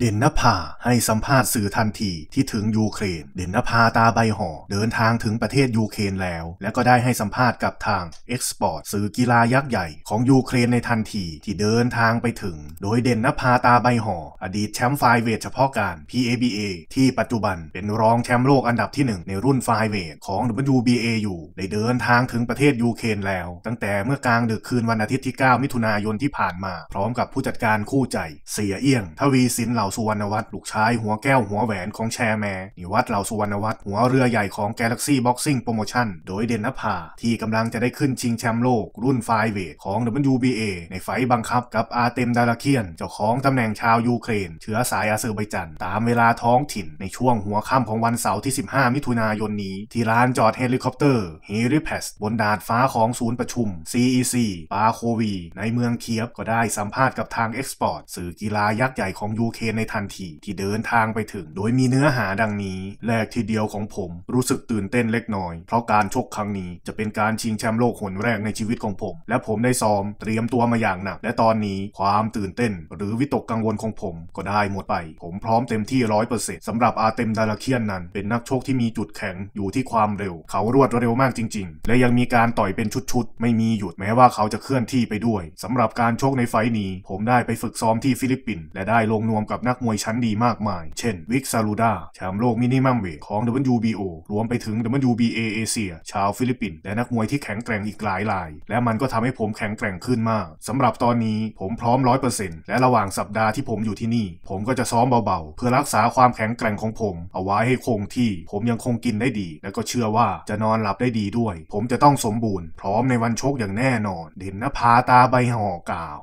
เด่นนภาให้สัมภาษณ์สื่อทันทีที่ถึงยูเครน เด่นนภาตาใบห่อเดินทางถึงประเทศยูเครนแล้ว และก็ได้ให้สัมภาษณ์กับทางเอ็กซ์อร์ตสื่อกีฬายักษ์ใหญ่ของยูเครนในทันทีที่เดินทางไปถึง โดยเด่นนภาตาใบห่ออดีตแชมป์ไฟเวทเฉพาะการ PABA ที่ปัจจุบันเป็นรองแชมป์โลกอันดับที่ 1 ในรุ่นไฟเวทของ WBA อยู่ได้เดินทางถึงประเทศยูเครนแล้ว ตั้งแต่เมื่อกลางดึกคืนวันอาทิตย์ที่9มิถุนายนที่ผ่านมาพร้อมกับผู้จัดการคู่ใจเสียเอี้ยงทวีสินเหล่าสุวรรณวัฒน์ลูกชายหัวแก้วหัวแหวนของแชร์แมร์นิวัฒน์เหล่าสุวรรณวัฒน์หัวเรือใหญ่ของแกล Galaxy Boxing Promotion โดยเดนนภา ที่กำลังจะได้ขึ้นชิงแชมป์โลกรุ่นไฟเวทของ WBA ในไฟบังคับกับอาเตมดาราเคียน เจ้าของตำแหน่งชาวยูเครน เชื้อสายอาเซอร์ไบจันตามเวลาท้องถิ่นในช่วงหัวค่ำของวันเสาร์ที่ 15 มิถุนายนนี้ที่ลานจอดเฮลิคอปเตอร์เฮริเพสบนดาดฟ้าของศูนย์ประชุม CEC ปาโควีในเมืองเคียบก็ได้สัมภาษณ์กับทางเอ็กซ์พอร์ตสื่อกีฬายักษ์ใหญ่ของยูเครนในทันทีที่เดินทางไปถึง โดยมีเนื้อหาดังนี้ แรกทีเดียวของผมรู้สึกตื่นเต้นเล็กน้อย เพราะการชกครั้งนี้ จะเป็นการชิงแชมป์โลกหนแรกในชีวิตของผม และผมได้ซ้อมเตรียมตัวมาอย่างหนัก และตอนนี้ความตื่นเต้น หรือวิตกกังวลของผมก็ได้หมดไป ผมพร้อมเต็มที่ร้อยเปอร์เซ็นต์สำหรับอาเต็มดาราเคียนนั้น เป็นนักชกที่มีจุดแข็งอยู่ที่ความเร็ว เขารวดเร็วมากจริง ๆ และยังมีการต่อยเป็นชุด ๆ ไม่มีหยุดแม้ว่าเขาจะเคลื่อนที่ไปด้วยสำหรับการชกในไฟนี้ ผมได้ไปฝึกซ้อมที่ฟิลิปปินส์และได้ลงนวมกับนักมวยชั้นดีมากมาย เช่นวิกซาลูดา แชมป์โลกมินิมัมเวทของ WBO รวมไปถึง WBA เอเชีย ชาวฟิลิปปินส์ และนักมวยที่แข็งแกร่งอีกหลายราย และมันก็ทำให้ผมแข็งแกร่งขึ้นมาก สำหรับตอนนี้ผมพร้อมร้อยเปอร์เซ็นต์และระหว่างสัปดาห์ที่ผมอยู่ที่นี่ ผมก็จะซ้อมเบาๆ เพื่อรักษาความแข็งแกร่งของผม เอาไว้ให้คงที่ผมยังคงกินได้ดี และก็เชื่อว่าจะนอนหลับได้ดีด้วย ผมจะต้องสมบูรณ์ พร้อมในวันชกอย่างแน่นอนเด่นนภาตาใบห่อกล่าว